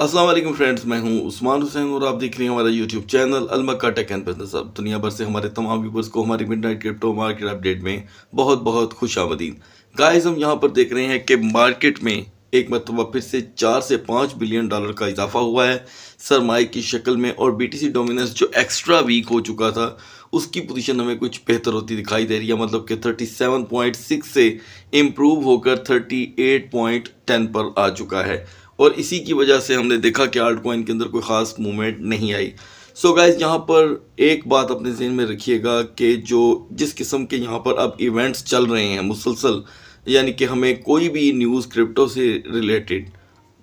Aslam friends मैं हूं उस्मान हुसैन और आप देख रहे हैं हमारा YouTube channel Almakka tech and business अब दुनिया भर से हमारे तमाम व्यूवर्स को हमारी मिडनाइट क्रिप्टो मार्केट अपडेट में बहुत बहुत खुश आमदीन गाइज हम यहां पर देख रहे हैं कि मार्केट में एक मरतबा फिर से चार से पाँच बिलियन डॉलर का इजाफा हुआ है सरमाए की शक्ल में और सी डोमिनस जो एक्स्ट्रा वीक हो चुका था उसकी पोजीशन हमें कुछ बेहतर होती दिखाई दे रही है मतलब कि 37.6 से इम्प्रूव होकर 38.10 पर आ चुका है और इसी की वजह से हमने देखा कि आर्ट कोइन के अंदर कोई ख़ास मूवमेंट नहीं आई सो so गाइज यहाँ पर एक बात अपने जहन में रखिएगा कि जो जिस किस्म के यहाँ पर अब इवेंट्स चल रहे हैं मुसलसल यानी कि हमें कोई भी न्यूज़ क्रिप्टो से रिलेटेड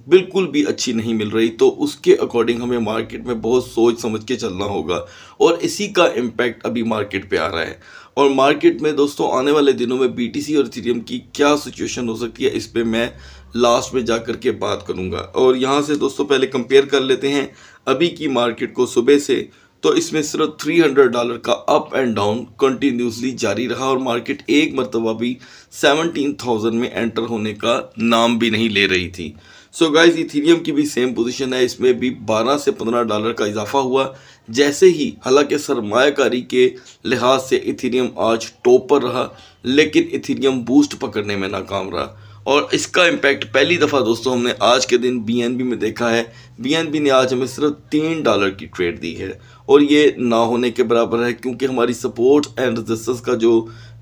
बिल्कुल भी अच्छी नहीं मिल रही तो उसके अकॉर्डिंग हमें मार्केट में बहुत सोच समझ के चलना होगा और इसी का इम्पैक्ट अभी मार्केट पे आ रहा है और मार्केट में दोस्तों आने वाले दिनों में बीटीसी और थीरियम की क्या सिचुएशन हो सकती है इस पर मैं लास्ट में जा कर के बात करूँगा और यहाँ से दोस्तों पहले कंपेयर कर लेते हैं अभी की मार्केट को सुबह से तो इसमें सिर्फ 300 डॉलर का अप एंड डाउन कंटिन्यूसली जारी रहा और मार्केट एक मरतबा भी 17,000 में एंटर होने का नाम भी नहीं ले रही थी सो so गाइस इथीरियम की भी सेम पोजीशन है इसमें भी 12 से 15 डॉलर का इजाफा हुआ जैसे ही हालांकि सरमाकारी के लिहाज से इथीरियम आज टॉप पर रहा लेकिन इथीरियम बूस्ट पकड़ने में नाकाम रहा और इसका इम्पैक्ट पहली दफ़ा दोस्तों हमने आज के दिन बीएनबी में देखा है बीएनबी ने आज हमें सिर्फ तीन डॉलर की ट्रेड दी है और ये ना होने के बराबर है क्योंकि हमारी सपोर्ट एंड रजिस्टेंस का जो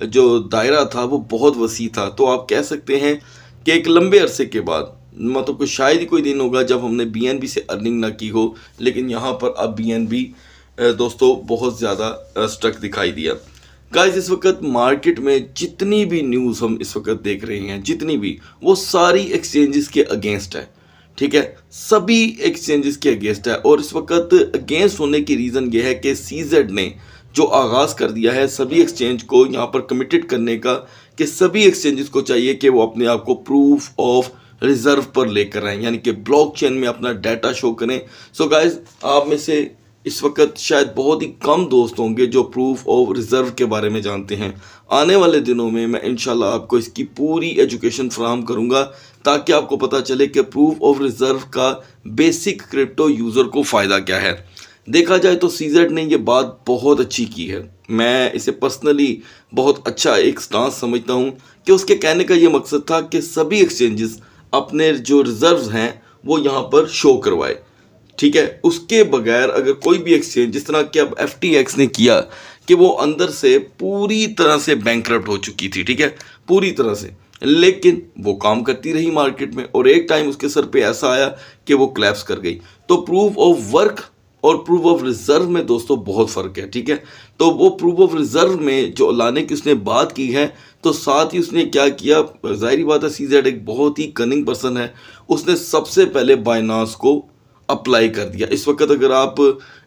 जो दायरा था वो बहुत वसी था तो आप कह सकते हैं कि एक लंबे अरसे के बाद मतलब कोई शायद ही कोई दिन होगा जब हमने बी से अर्निंग ना की हो लेकिन यहाँ पर अब बी दोस्तों बहुत ज़्यादा स्ट्रक दिखाई दिया गाइस इस वक्त मार्केट में जितनी भी न्यूज़ हम इस वक्त देख रहे हैं जितनी भी वो सारी एक्सचेंजेस के अगेंस्ट है ठीक है सभी एक्सचेंजेस के अगेंस्ट है और इस वक्त अगेंस्ट होने की रीज़न ये है कि सी ने जो आगाज़ कर दिया है सभी एक्सचेंज को यहाँ पर कमिटेड करने का कि सभी एक्सचेंजेस को चाहिए कि वो अपने आप को प्रूफ ऑफ रिज़र्व पर लेकर आएँ यानी कि ब्लॉकचेन में अपना डाटा शो करें सो so गाइस आप में से इस वक्त शायद बहुत ही कम दोस्त होंगे जो प्रूफ ऑफ रिज़र्व के बारे में जानते हैं आने वाले दिनों में मैं इन आपको इसकी पूरी एजुकेशन फ्राहम करूँगा ताकि आपको पता चले कि प्रूफ ऑफ रिज़र्व का बेसिक क्रिप्टो यूज़र को फ़ायदा क्या है देखा जाए तो सीजर ने यह बात बहुत अच्छी की है मैं इसे पर्सनली बहुत अच्छा एक स्टांस समझता हूँ कि उसके कहने का ये मकसद था कि सभी एक्सचेंजेस अपने जो रिज़र्व हैं वो यहाँ पर शो करवाए ठीक है उसके बगैर अगर कोई भी एक्सचेंज जिस तरह कि अब एफ ने किया कि वो अंदर से पूरी तरह से बैंक हो चुकी थी ठीक है पूरी तरह से लेकिन वो काम करती रही मार्केट में और एक टाइम उसके सर पे ऐसा आया कि वो क्लैप्स कर गई तो प्रूफ ऑफ वर्क और प्रूफ ऑफ रिजर्व में दोस्तों बहुत फ़र्क है ठीक है तो वो प्रूफ ऑफ रिजर्व में जो लाने की उसने बात की है तो साथ ही उसने क्या किया जाहिर बात है सी एक बहुत ही कनिंग पर्सन है उसने सबसे पहले बाइनास को अप्लाई कर दिया इस वक्त अगर आप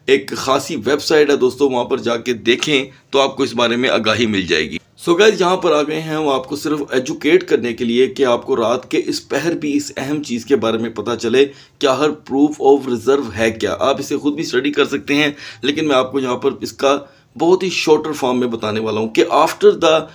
एक खासी वेबसाइट है दोस्तों वहाँ पर जाके देखें तो आपको इस बारे में आगाही मिल जाएगी सो गैस गैज यहाँ पर आ गए हैं वो आपको सिर्फ एजुकेट करने के लिए कि आपको रात के इस पहर भी इस अहम चीज़ के बारे में पता चले क्या हर प्रूफ ऑफ रिज़र्व है क्या आप इसे खुद भी स्टडी कर सकते हैं लेकिन मैं आपको यहाँ पर इसका बहुत ही शॉर्टर फॉर्म में बताने वाला हूँ कि after the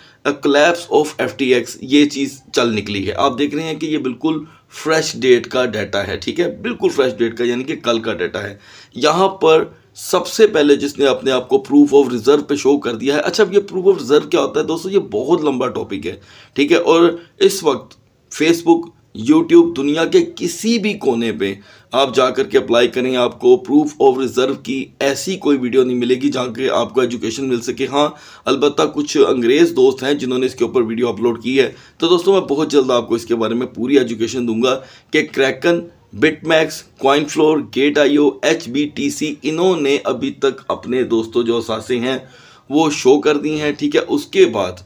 collapse of F ये चीज़ चल निकली है आप देख रहे हैं कि ये बिल्कुल फ्रेश डेट का डाटा है ठीक है बिल्कुल फ्रेश डेट का यानी कि कल का डाटा है यहाँ पर सबसे पहले जिसने अपने आप को प्रूफ ऑफ रिजर्व पे शो कर दिया है अच्छा अब ये प्रूफ ऑफ रिजर्व क्या होता है दोस्तों ये बहुत लंबा टॉपिक है ठीक है और इस वक्त फेसबुक यूट्यूब दुनिया के किसी भी कोने पे आप जा कर के अप्लाई करें आपको प्रूफ ऑफ रिज़र्व की ऐसी कोई वीडियो नहीं मिलेगी जहाँ के आपको एजुकेशन मिल सके हाँ अलबत्त कुछ अंग्रेज़ दोस्त हैं जिन्होंने इसके ऊपर वीडियो अपलोड की है तो दोस्तों मैं बहुत जल्द आपको इसके बारे में पूरी एजुकेशन दूंगा कि क्रैकन बिटमैक्स फ्लोर gate I H B T C इन्होंने अभी तक अपने दोस्तों जो असासे हैं वो शो कर दी हैं ठीक है उसके बाद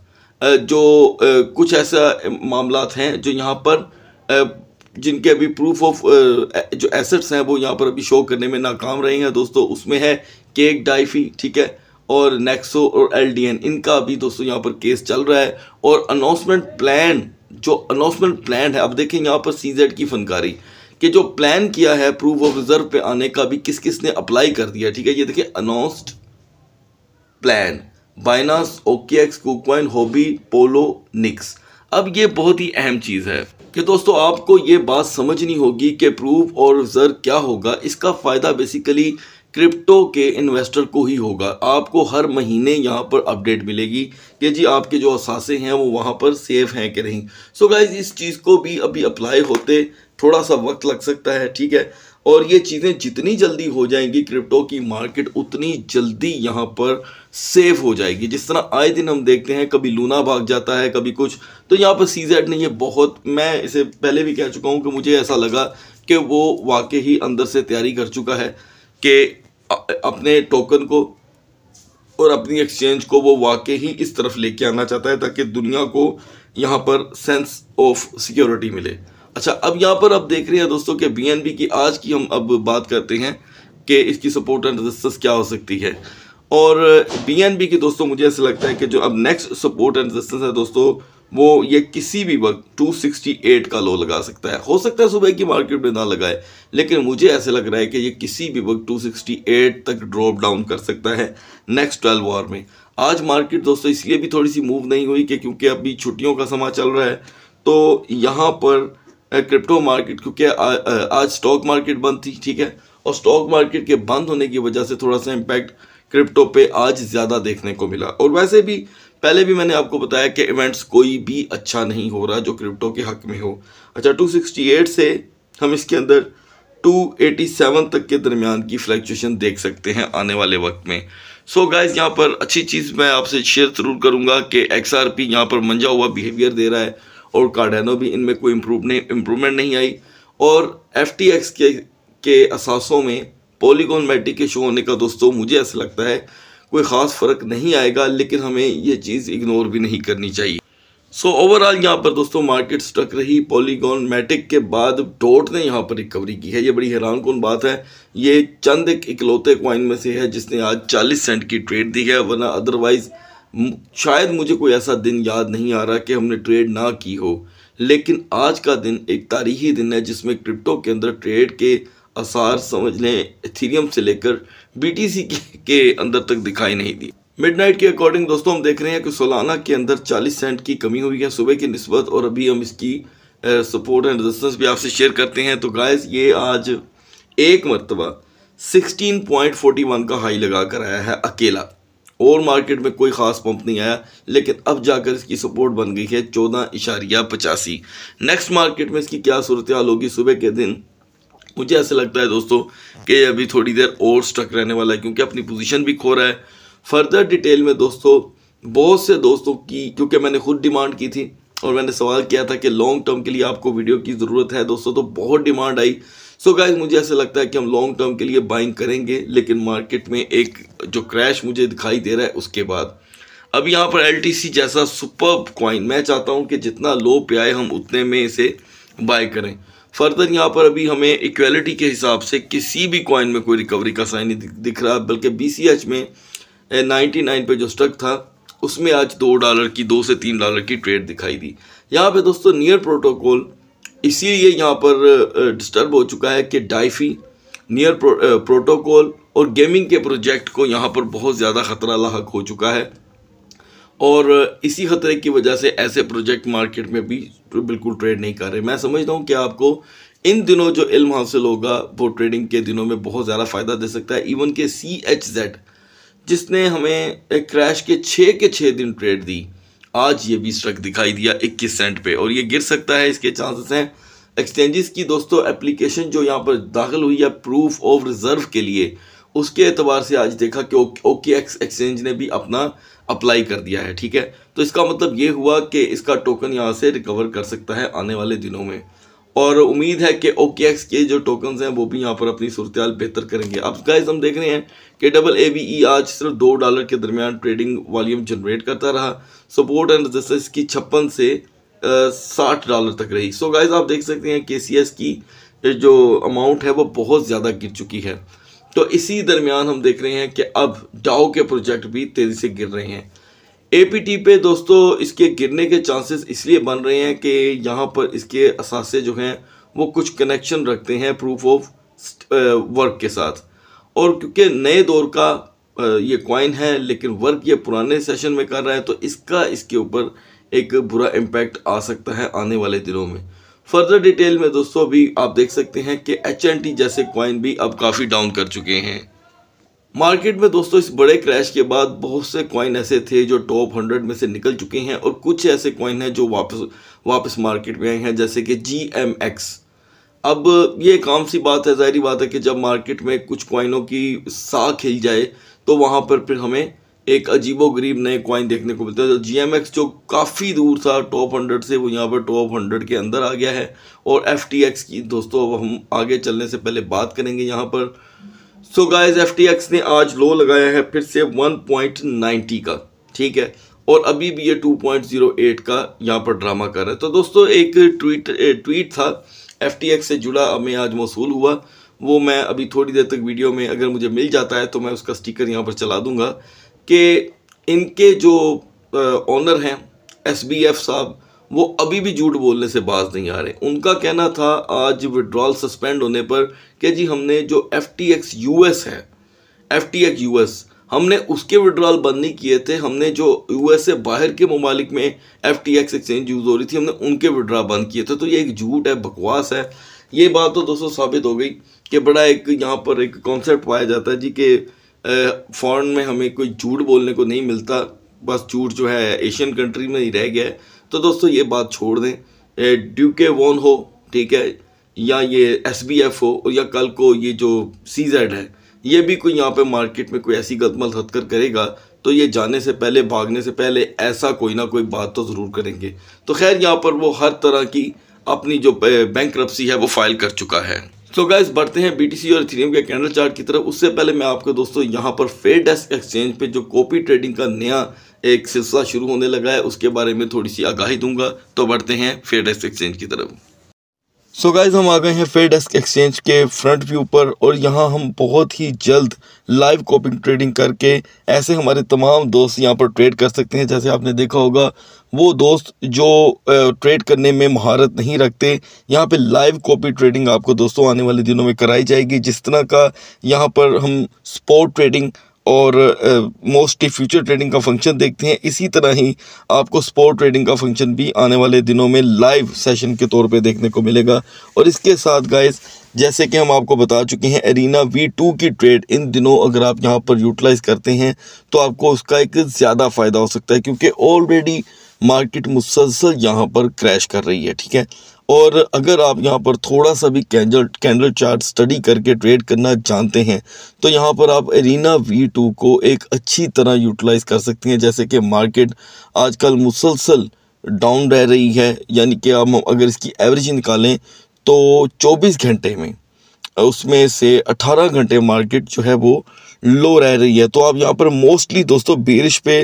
जो कुछ ऐसा मामला हैं जो यहाँ पर जिनके अभी प्रूफ ऑफ जो एसेट्स हैं वो यहाँ पर अभी शो करने में नाकाम रहे हैं दोस्तों उसमें है केक डाइफी ठीक है और नेक्सो और एलडीएन इनका अभी दोस्तों यहाँ पर केस चल रहा है और अनाउंसमेंट प्लान जो अनाउंसमेंट प्लान है अब देखें यहाँ पर सी की फनकारी कि जो प्लान किया है प्रूफ ऑफ रिजर्व पे आने का भी किस किस ने अप्लाई कर दिया ठीक है ये देखिए announced plan Binance X KuCoin Huobi Poloniex अब ये बहुत ही अहम चीज़ है कि दोस्तों आपको ये बात समझनी होगी कि प्रूफ और रिजर्व क्या होगा इसका फ़ायदा बेसिकली क्रिप्टो के इन्वेस्टर को ही होगा आपको हर महीने यहाँ पर अपडेट मिलेगी कि जी आपके जो असासे हैं वो वहाँ पर सेफ हैं कि नहीं सो so गाइज इस चीज़ को भी अभी अप्लाई होते थोड़ा सा वक्त लग सकता है ठीक है और ये चीज़ें जितनी जल्दी हो जाएंगी क्रिप्टो की मार्केट उतनी जल्दी यहाँ पर सेफ़ हो जाएगी जिस तरह आए दिन हम देखते हैं कभी लूना भाग जाता है कभी कुछ तो यहाँ पर सी जेड ने ये बहुत मैं इसे पहले भी कह चुका हूँ कि मुझे ऐसा लगा कि वो वाकई ही अंदर से तैयारी कर चुका है कि अपने टोकन को और अपनी एक्सचेंज को वो वाकई ही इस तरफ लेके आना चाहता है ताकि दुनिया को यहाँ पर सेंस ऑफ सिक्योरिटी मिले अच्छा अब यहाँ पर आप देख रहे हैं दोस्तों कि बी की आज की हम अब बात करते हैं कि इसकी सपोर्ट एंड रेजिस्टेंस क्या हो सकती है और पीएनबी की दोस्तों मुझे ऐसा लगता है कि जो अब नेक्स्ट सपोर्ट एंड रेजिस्टेंस है दोस्तों वो ये किसी भी वक्त 268 का लो लगा सकता है हो सकता है सुबह की मार्केट में ना लगाए लेकिन मुझे ऐसे लग रहा है कि ये किसी भी वक्त 268 तक ड्रॉप डाउन कर सकता है नेक्स्ट 12 आवर में आज मार्केट दोस्तों इसलिए भी थोड़ी सी मूव नहीं हुई कि क्योंकि अभी छुट्टियों का समय चल रहा है तो यहाँ पर क्रिप्टो मार्केट क्योंकि आज स्टॉक मार्केट बंद थी ठीक है और स्टॉक मार्केट के बंद होने की वजह से थोड़ा सा इम्पैक्ट क्रिप्टो पे आज ज़्यादा देखने को मिला और वैसे भी पहले भी मैंने आपको बताया कि इवेंट्स कोई भी अच्छा नहीं हो रहा जो क्रिप्टो के हक में हो अच्छा 268 से हम इसके अंदर 287 तक के दरमियान की फ्लैक्चुएशन देख सकते हैं आने वाले वक्त में सो गाइज यहाँ पर अच्छी चीज़ मैं आपसे शेयर ज़रूर करूँगा कि एक्स आर पी यहाँ पर मंजा हुआ बिहेवियर दे रहा है और कार्डेनो भी इनमें कोई इम्प्रूव नहीं इम्प्रूवमेंट नहीं आई और एफ टी एक्स के के असासों में पॉलीगोन मैटिक के शो होने का दोस्तों मुझे ऐसा लगता है कोई ख़ास फ़र्क नहीं आएगा लेकिन हमें यह चीज़ इग्नोर भी नहीं करनी चाहिए सो ओवरऑल यहाँ पर दोस्तों मार्केट स्टक रही पॉलीगोन मैटिक के बाद डोट ने यहाँ पर रिकवरी की है ये बड़ी हैरान कौन बात है ये चंद एक इकलौते क्वाइन में से है जिसने आज 40 सेंट की ट्रेड दी है वरना अदरवाइज शायद मुझे कोई ऐसा दिन याद नहीं आ रहा कि हमने ट्रेड ना की हो लेकिन आज का दिन एक तारीखी दिन है जिसमें क्रिप्टो के अंदर ट्रेड के आसार समझ लें एथीरियम से लेकर बीटीसी के अंदर तक दिखाई नहीं दी मिडनाइट के अकॉर्डिंग दोस्तों हम देख रहे हैं कि सोलाना के अंदर 40 सेंट की कमी हुई है सुबह की नस्बत और अभी हम इसकी सपोर्ट एंड रेजिस्टेंस भी आपसे शेयर करते हैं तो गाइस ये आज एक मरतबा 16.41 का हाई लगा कर आया है अकेला और मार्केट में कोई ख़ास पंप नहीं आया लेकिन अब जाकर इसकी सपोर्ट बन गई है चौदह इशारिया पचासी नेक्स्ट मार्केट में इसकी क्या सूरत हाल होगी सुबह के दिन मुझे ऐसा लगता है दोस्तों कि अभी थोड़ी देर और स्ट्रक रहने वाला है क्योंकि अपनी पोजीशन भी खो रहा है फर्दर डिटेल में दोस्तों बहुत से दोस्तों की क्योंकि मैंने खुद डिमांड की थी और मैंने सवाल किया था कि लॉन्ग टर्म के लिए आपको वीडियो की ज़रूरत है दोस्तों तो बहुत डिमांड आई सो गाइज मुझे ऐसा लगता है कि हम लॉन्ग टर्म के लिए बाइंग करेंगे लेकिन मार्केट में एक जो क्रैश मुझे दिखाई दे रहा है उसके बाद अब यहाँ पर एल जैसा सुपर क्वाइन मैं चाहता हूँ कि जितना लो पे आए हम उतने में इसे बाय करें फर्दर यहाँ पर अभी हमें इक्वलिटी के हिसाब से किसी भी कॉइन में कोई रिकवरी का साइन नहीं दिख रहा बल्कि बी सी एच में नाइन्टी नाइन पर जो स्टक था उसमें आज दो डॉलर की दो से तीन डॉलर की ट्रेड दिखाई दी यहाँ पे दोस्तों नियर प्रोटोकॉल इसीलिए यहाँ पर डिस्टर्ब हो चुका है कि डाइफी नियर प्रो, प्रोटोकॉल और गेमिंग के प्रोजेक्ट को यहाँ पर बहुत ज़्यादा ख़तरा लाक हो चुका है और इसी खतरे की वजह से ऐसे प्रोजेक्ट मार्केट में भी बिल्कुल ट्रेड नहीं कर रहे मैं समझता हूँ कि आपको इन दिनों जो इल्म हासिल होगा वो ट्रेडिंग के दिनों में बहुत ज़्यादा फ़ायदा दे सकता है इवन के सी एच जेड जिसने हमें क्रैश के छः के छः दिन ट्रेड दी आज ये भी स्ट्रक दिखाई दिया इक्कीस सेंट पे और ये गिर सकता है इसके चांसेस हैं एक्सचेंजेस की दोस्तों एप्लीकेशन जो यहाँ पर दाखिल हुई है प्रूफ ऑफ रिज़र्व के लिए उसके एतबार से आज देखा कि ओके एक्स एक्सचेंज ने भी अपना अप्लाई कर दिया है ठीक है तो इसका मतलब ये हुआ कि इसका टोकन यहाँ से रिकवर कर सकता है आने वाले दिनों में और उम्मीद है कि एक्स के जो टोकन हैं वो भी यहाँ पर अपनी सूरत बेहतर करेंगे अब गाइज हम देख रहे हैं कि डबल ए बी ई आज सिर्फ दो डॉलर के दरमियान ट्रेडिंग वॉल्यूम जनरेट करता रहा सपोर्ट एंड रेजिस्टेंस की छप्पन से साठ डॉलर तक रही सो so आप देख सकते हैं के सी एस की जो अमाउंट है वो बहुत ज़्यादा गिर चुकी है तो इसी दरमियान हम देख रहे हैं कि अब डाओ के प्रोजेक्ट भी तेज़ी से गिर रहे हैं एपीटी पे दोस्तों इसके गिरने के चांसेस इसलिए बन रहे हैं कि यहाँ पर इसके असासे जो हैं वो कुछ कनेक्शन रखते हैं प्रूफ ऑफ वर्क के साथ और क्योंकि नए दौर का ये कॉइन है लेकिन वर्क ये पुराने सेशन में कर रहा है तो इसका इसके ऊपर एक बुरा इम्पैक्ट आ सकता है आने वाले दिनों में फर्दर डिटेल में दोस्तों अभी आप देख सकते हैं कि एच जैसे कॉइन भी अब काफ़ी डाउन कर चुके हैं मार्केट में दोस्तों इस बड़े क्रैश के बाद बहुत से कॉइन ऐसे थे जो टॉप हंड्रेड में से निकल चुके हैं और कुछ ऐसे कॉइन हैं जो वापस वापस मार्केट में आए हैं जैसे कि जी एम एक्स अब ये काम सी बात है जाहरी बात है कि जब मार्केट में कुछ कॉइनों की साख हिल जाए तो वहाँ पर फिर हमें एक अजीबो गरीब नए कॉइन देखने को मिलते हैं तो जी जो काफ़ी दूर था टॉप हंड्रेड से वो यहाँ पर टॉप हंड्रेड के अंदर आ गया है और एफ की दोस्तों अब हम आगे चलने से पहले बात करेंगे यहाँ पर सो गाइज एफ ने आज लो लगाया है फिर से 1.90 का ठीक है और अभी भी ये 2.08 का यहाँ पर ड्रामा कर रहा है तो दोस्तों एक ट्वीट ट्वीट था एफ से जुड़ा हमें आज मौसू हुआ वो मैं अभी थोड़ी देर तक वीडियो में अगर मुझे मिल जाता है तो मैं उसका स्टिकर यहाँ पर चला दूंगा कि इनके जो ऑनर हैं एस बी एफ साहब वो अभी भी झूठ बोलने से बाज नहीं आ रहे उनका कहना था आज विड्रॉल सस्पेंड होने पर कि जी हमने जो F T X U S है F T X U S हमने उसके विड्रॉल बंद नहीं किए थे हमने जो यू एस से बाहर के ममालिक में F T X exchange use हो रही थी हमने उनके विड्रॉल बंद किए थे तो ये एक झूठ है बकवास है ये बात तो दोस्तों साबित हो गई कि बड़ा एक यहाँ पर एक कॉन्सेप्ट पाया जाता है जी कि फॉरन में हमें कोई झूठ बोलने को नहीं मिलता बस झूठ जो है एशियन कंट्री में ही रह गया है तो दोस्तों ये बात छोड़ दें ड्यूके वॉन हो ठीक है या ये एस बी एफ हो या कल को ये जो सी जेड है ये भी कोई यहाँ पे मार्केट में कोई ऐसी गदमल हथकर करेगा तो ये जाने से पहले भागने से पहले ऐसा कोई ना कोई बात तो ज़रूर करेंगे तो खैर यहाँ पर वो हर तरह की अपनी जो बैंक है वो फाइल कर चुका है तो so बढ़ते हैं बी और इथेरियम के कैंडल चार्ट की तरफ उससे पहले मैं आपको दोस्तों यहाँ पर फेड डेस्क एक्सचेंज पे जो कॉपी ट्रेडिंग का नया एक सिलसिला शुरू होने लगा है उसके बारे में थोड़ी सी आगाही दूंगा तो बढ़ते हैं फेड डेस्क एक्सचेंज की तरफ सो so गाइज हम आ गए हैं फेड डेस्क एक्सचेंज के फ्रंट व्यू पर और यहाँ हम बहुत ही जल्द लाइव कॉपिंग ट्रेडिंग करके ऐसे हमारे तमाम दोस्त यहाँ पर ट्रेड कर सकते हैं जैसे आपने देखा होगा वो दोस्त जो ट्रेड करने में महारत नहीं रखते यहाँ पे लाइव कॉपी ट्रेडिंग आपको दोस्तों आने वाले दिनों में कराई जाएगी जिस तरह का यहाँ पर हम स्पॉट ट्रेडिंग और मोस्टली फ्यूचर ट्रेडिंग का फंक्शन देखते हैं इसी तरह ही आपको स्पोर्ट ट्रेडिंग का फंक्शन भी आने वाले दिनों में लाइव सेशन के तौर पे देखने को मिलेगा और इसके साथ गाइस जैसे कि हम आपको बता चुके हैं एरिना वी टू की ट्रेड इन दिनों अगर आप यहाँ पर यूटिलाइज़ करते हैं तो आपको उसका एक ज़्यादा फ़ायदा हो सकता है क्योंकि ऑलरेडी मार्केट मुसलसल यहाँ पर क्रैश कर रही है ठीक है और अगर आप यहाँ पर थोड़ा सा भी कैंडल कैंडल चार्ट स्टडी करके ट्रेड करना जानते हैं तो यहाँ पर आप एरीना वी टू को एक अच्छी तरह यूटिलाइज कर सकती हैं जैसे कि मार्केट आजकल मुसलसल डाउन रह रही है यानी कि आप अगर इसकी एवरेज निकालें तो 24 घंटे में उसमें से 18 घंटे मार्केट जो है वो लो रह रही है तो आप यहाँ पर मोस्टली दोस्तों बेरिश पे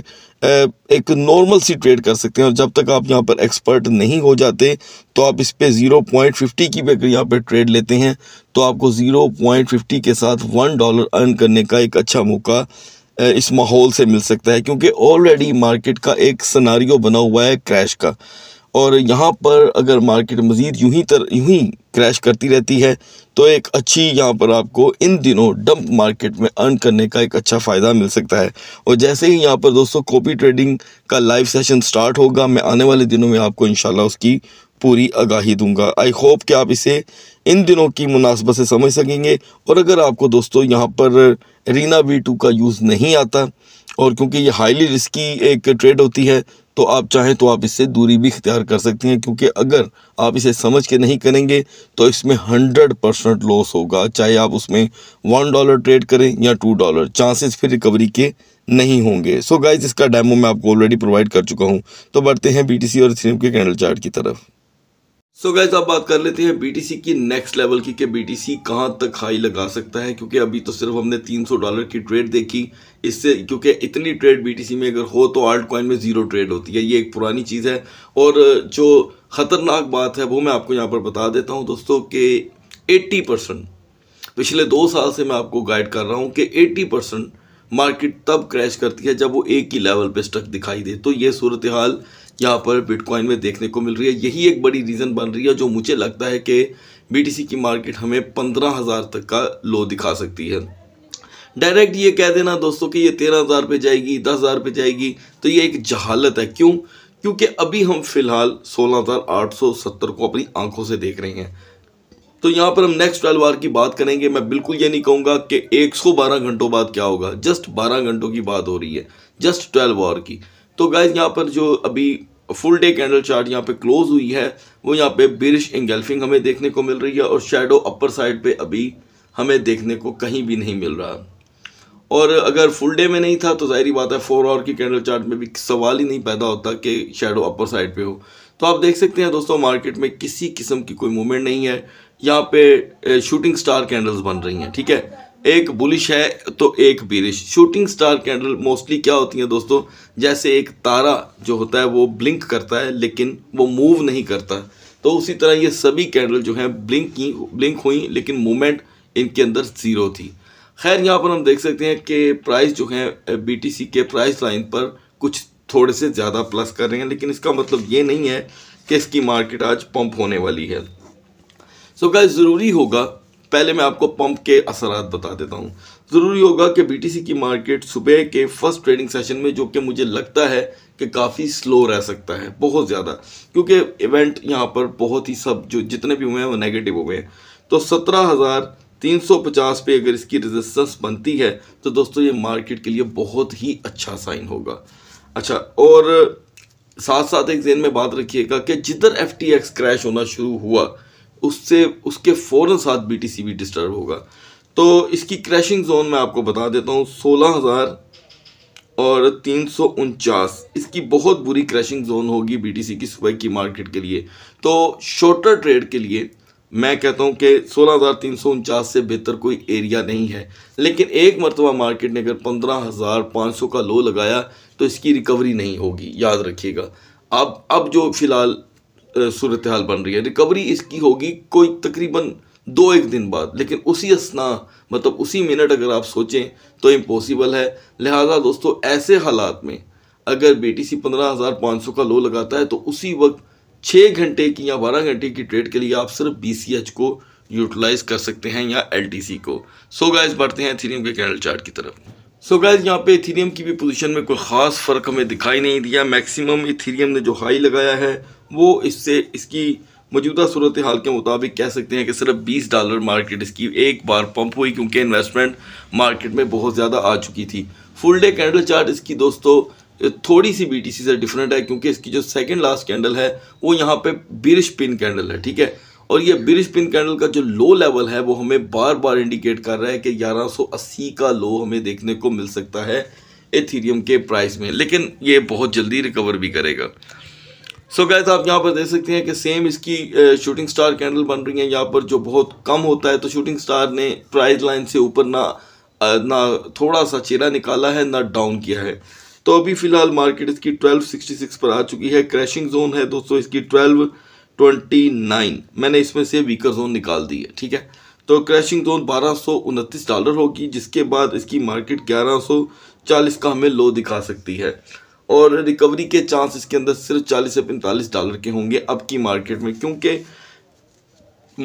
एक नॉर्मल सी ट्रेड कर सकते हैं और जब तक आप यहाँ पर एक्सपर्ट नहीं हो जाते तो आप इस पर ज़ीरो पॉइंट फिफ्टी की भी अगर यहाँ पर ट्रेड लेते हैं तो आपको ज़ीरो पॉइंट फिफ्टी के साथ वन डॉलर अर्न करने का एक अच्छा मौका इस माहौल से मिल सकता है क्योंकि ऑलरेडी मार्केट का एक सनारियो बना हुआ है क्रैश का और यहाँ पर अगर मार्केट मज़ीद यूं ही तर यूं ही क्रैश करती रहती है तो एक अच्छी यहाँ पर आपको इन दिनों डंप मार्केट में अर्न करने का एक अच्छा फ़ायदा मिल सकता है और जैसे ही यहाँ पर दोस्तों कॉपी ट्रेडिंग का लाइव सेशन स्टार्ट होगा मैं आने वाले दिनों में आपको इन उसकी पूरी आगाही दूंगा आई होप कि आप इसे इन दिनों की मुनासबत से समझ सकेंगे और अगर आपको दोस्तों यहाँ पर रीना वी टू का यूज़ नहीं आता और क्योंकि ये हाईली रिस्की एक ट्रेड होती है तो आप चाहें तो आप इससे दूरी भी इख्तियार कर सकती हैं क्योंकि अगर आप इसे समझ के नहीं करेंगे तो इसमें हंड्रेड परसेंट लॉस होगा चाहे आप उसमें वन डॉलर ट्रेड करें या टू डॉलर चांसेस फिर रिकवरी के नहीं होंगे सो so गाइज इसका डेमो मैं आपको ऑलरेडी प्रोवाइड कर चुका हूँ तो बढ़ते हैं सी और थ्रीम के कैंडल चार्ट की तरफ सो so गैज आप बात कर लेते हैं बीटीसी की नेक्स्ट लेवल की कि बीटीसी कहां तक हाई लगा सकता है क्योंकि अभी तो सिर्फ हमने 300 डॉलर की ट्रेड देखी इससे क्योंकि इतनी ट्रेड बीटीसी में अगर हो तो आल्ट कॉइन में ज़ीरो ट्रेड होती है ये एक पुरानी चीज़ है और जो ख़तरनाक बात है वो मैं आपको यहाँ पर बता देता हूँ दोस्तों कि एट्टी पिछले दो साल से मैं आपको गाइड कर रहा हूँ कि एट्टी मार्केट तब क्रैश करती है जब वो एक ही लेवल पर स्टक दिखाई दे तो ये सूरत हाल यहाँ पर बिटकॉइन में देखने को मिल रही है यही एक बड़ी रीज़न बन रही है जो मुझे लगता है कि बी की मार्केट हमें पंद्रह हज़ार तक का लो दिखा सकती है डायरेक्ट ये कह देना दोस्तों कि ये तेरह हज़ार पे जाएगी दस हज़ार पे जाएगी तो ये एक जहालत है क्यों क्योंकि अभी हम फिलहाल सोलह हज़ार आठ सौ सत्तर को अपनी आंखों से देख रहे हैं तो यहाँ पर हम नेक्स्ट ट्वेल्व आर की बात करेंगे मैं बिल्कुल ये नहीं कहूँगा कि एक सौ बारह घंटों बाद क्या होगा जस्ट बारह घंटों की बात हो रही है जस्ट ट्वेल्व आवर की तो गाइज यहाँ पर जो अभी फुल डे कैंडल चार्ट यहाँ पे क्लोज हुई है वो यहाँ पे बिरिश इंगेल्फिंग हमें देखने को मिल रही है और शेडो अपर साइड पे अभी हमें देखने को कहीं भी नहीं मिल रहा और अगर फुल डे में नहीं था तो जाहरी बात है फोर आवर की कैंडल चार्ट में भी सवाल ही नहीं पैदा होता कि शेडो अपर साइड पे हो तो आप देख सकते हैं दोस्तों मार्केट में किसी किस्म की कोई मूवमेंट नहीं है यहाँ पे शूटिंग स्टार कैंडल्स बन रही हैं ठीक है एक बुलिश है तो एक bearish shooting star candle mostly क्या होती हैं दोस्तों जैसे एक तारा जो होता है वो ब्लिंक करता है लेकिन वो मूव नहीं करता तो उसी तरह ये सभी कैंडल जो हैं ब्लिंक की ब्लिंक हुई लेकिन मूवमेंट इनके अंदर ज़ीरो थी खैर यहाँ पर हम देख सकते हैं कि प्राइस जो है बी के प्राइस लाइन पर कुछ थोड़े से ज़्यादा प्लस कर रहे हैं लेकिन इसका मतलब ये नहीं है कि इसकी मार्केट आज पम्प होने वाली है सो so, क्या ज़रूरी होगा पहले मैं आपको पंप के असरात बता देता हूँ ज़रूरी होगा कि बी की मार्केट सुबह के फर्स्ट ट्रेडिंग सेशन में जो कि मुझे लगता है कि काफ़ी स्लो रह सकता है बहुत ज़्यादा क्योंकि इवेंट यहाँ पर बहुत ही सब जो जितने भी हुए हैं वो नेगेटिव हो गए हैं तो सत्रह हज़ार तीन सौ पचास पे अगर इसकी रेजिस्टेंस बनती है तो दोस्तों ये मार्केट के लिए बहुत ही अच्छा साइन होगा अच्छा और साथ साथ एक जेन में बात रखिएगा कि जिधर एफ क्रैश होना शुरू हुआ उससे उसके फ़ौर साथ बी टी भी डिस्टर्ब होगा तो इसकी क्रैशिंग जोन मैं आपको बता देता हूँ सोलह हज़ार और तीन सौ उनचास इसकी बहुत बुरी क्रैशिंग जोन होगी सी की सुबह की मार्केट के लिए तो शॉर्टर ट्रेड के लिए मैं कहता हूं कि सोलह हज़ार तीन सौ उनचास से बेहतर कोई एरिया नहीं है लेकिन एक मरतबा मार्केट ने अगर पंद्रह हज़ार पाँच सौ का लो लगाया तो इसकी रिकवरी नहीं होगी याद रखिएगा अब अब जो फ़िलहाल सूरत हाल बन रही है रिकवरी इसकी होगी कोई तकरीबन दो एक दिन बाद लेकिन उसी असना मतलब उसी मिनट अगर आप सोचें तो इम्पॉसिबल है लिहाजा दोस्तों ऐसे हालात में अगर बी टी सी पंद्रह हज़ार पाँच सौ का लो लगाता है तो उसी वक्त छः घंटे की या बारह घंटे की ट्रेड के लिए आप सिर्फ बी सी एच को यूटिलाइज कर सकते हैं या एल टी सी को सो गाइज बढ़ते हैं थीरियम के कैंडल चार्ट की तरफ सो गाइज यहाँ पे इथीरियम की भी पोजीशन में कोई ख़ास फ़र्क हमें दिखाई नहीं दिया मैक्सिमम इथीरियम ने जो हाई लगाया है वो इससे इसकी मौजूदा सूरत हाल के मुताबिक कह सकते हैं कि सिर्फ 20 डॉलर मार्केट इसकी एक बार पंप हुई क्योंकि इन्वेस्टमेंट मार्केट में बहुत ज़्यादा आ चुकी थी फुल डे कैंडल चार्ट इसकी दोस्तों थोड़ी सी बी से डिफरेंट है क्योंकि इसकी जो सेकेंड लास्ट कैंडल है वो यहाँ पर बिरिश पिन कैंडल है ठीक है और ये बिरिश पिन कैंडल का जो लो लेवल है वो हमें बार बार इंडिकेट कर रहा है कि 1180 का लो हमें देखने को मिल सकता है एथीरियम के प्राइस में लेकिन ये बहुत जल्दी रिकवर भी करेगा सो so गैस आप यहाँ पर देख सकते हैं कि सेम इसकी शूटिंग स्टार कैंडल बन रही है यहाँ पर जो बहुत कम होता है तो शूटिंग स्टार ने प्राइज लाइन से ऊपर ना ना थोड़ा सा चेहरा निकाला है ना डाउन किया है तो अभी फ़िलहाल मार्केट इसकी 1266 पर आ चुकी है क्रैशिंग जोन है दोस्तों इसकी 1229 मैंने इसमें से वीकर जोन निकाल दी है ठीक है तो क्रैशिंग जोन बारह डॉलर होगी जिसके बाद इसकी मार्केट ग्यारह का हमें लो दिखा सकती है और रिकवरी के चांस इसके अंदर सिर्फ चालीस से पैंतालीस डॉलर के होंगे अब की मार्केट में क्योंकि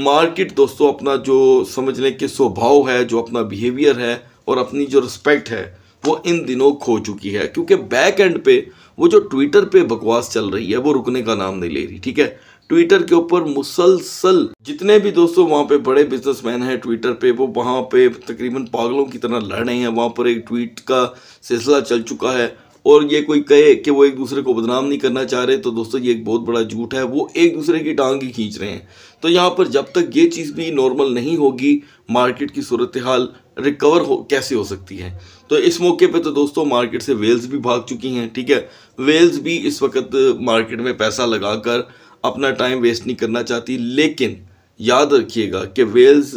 मार्केट दोस्तों अपना जो समझ लें कि स्वभाव है जो अपना बिहेवियर है और अपनी जो रिस्पेक्ट है वो इन दिनों खो चुकी है क्योंकि बैक एंड पे वो जो ट्विटर पे बकवास चल रही है वो रुकने का नाम नहीं ले रही ठीक है ट्विटर के ऊपर मुसलसल जितने भी दोस्तों वहाँ पे बड़े बिजनेसमैन हैं ट्विटर पे वो वहाँ पे तकरीबन पागलों की तरह लड़ रहे हैं वहाँ पर एक ट्वीट का सिलसिला चल चुका है और ये कोई कहे कि वो एक दूसरे को बदनाम नहीं करना चाह रहे तो दोस्तों ये एक बहुत बड़ा झूठ है वो एक दूसरे की टांग ही खींच रहे हैं तो यहाँ पर जब तक ये चीज़ भी नॉर्मल नहीं होगी मार्केट की सूरत हाल रिकवर हो कैसे हो सकती है तो इस मौके पे तो दोस्तों मार्केट से वेल्स भी भाग चुकी हैं ठीक है वेल्स भी इस वक्त मार्केट में पैसा कर अपना टाइम वेस्ट नहीं करना चाहती लेकिन याद रखिएगा कि वेल्स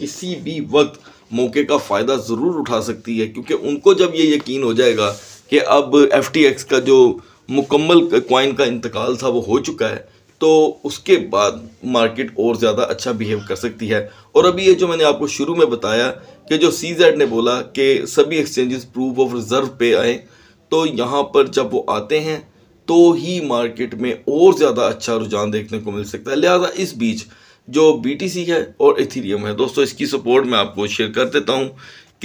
किसी भी वक्त मौके का फ़ायदा ज़रूर उठा सकती है क्योंकि उनको जब ये यकीन हो जाएगा कि अब एफ का जो मुकम्मल क्वाइन का इंतकाल था वो हो चुका है तो उसके बाद मार्केट और ज़्यादा अच्छा बिहेव कर सकती है और अभी ये जो मैंने आपको शुरू में बताया कि जो सी ने बोला कि सभी एक्सचेंजेस प्रूफ ऑफ रिज़र्व पे आए तो यहाँ पर जब वो आते हैं तो ही मार्केट में और ज़्यादा अच्छा रुझान देखने को मिल सकता है लिहाजा इस बीच जो बी है और इथीरियम है दोस्तों इसकी सपोर्ट मैं आपको शेयर कर देता हूँ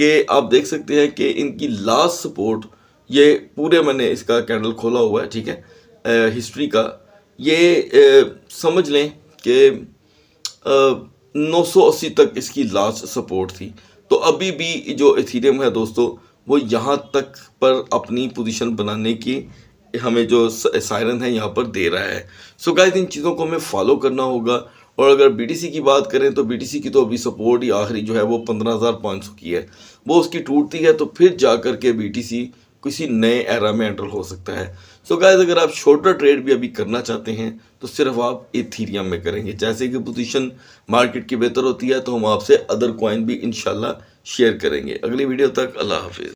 कि आप देख सकते हैं कि इनकी लास्ट सपोर्ट ये पूरे मैंने इसका कैंडल खोला हुआ है ठीक है हिस्ट्री का ये ए, समझ लें कि नौ सौ अस्सी तक इसकी लास्ट सपोर्ट थी तो अभी भी जो इथीरियम है दोस्तों वो यहाँ तक पर अपनी पोजीशन बनाने की हमें जो साइरन है यहाँ पर दे रहा है सो so गाइस इन चीज़ों को हमें फॉलो करना होगा और अगर बीटीसी की बात करें तो बीटीसी की तो अभी सपोर्ट ही आखिरी जो है वो पंद्रह हज़ार पाँच सौ की है वो उसकी टूटती है तो फिर जा कर के बीटीसी किसी नए एरा में एंटर हो सकता है सो so गाइज अगर आप शॉर्टर ट्रेड भी अभी करना चाहते हैं तो सिर्फ आप एथीरियम में करेंगे जैसे कि पोजीशन मार्केट की बेहतर होती है तो हम आपसे अदर कॉइन भी इन शेयर करेंगे अगली वीडियो तक अल्लाह हाफिज़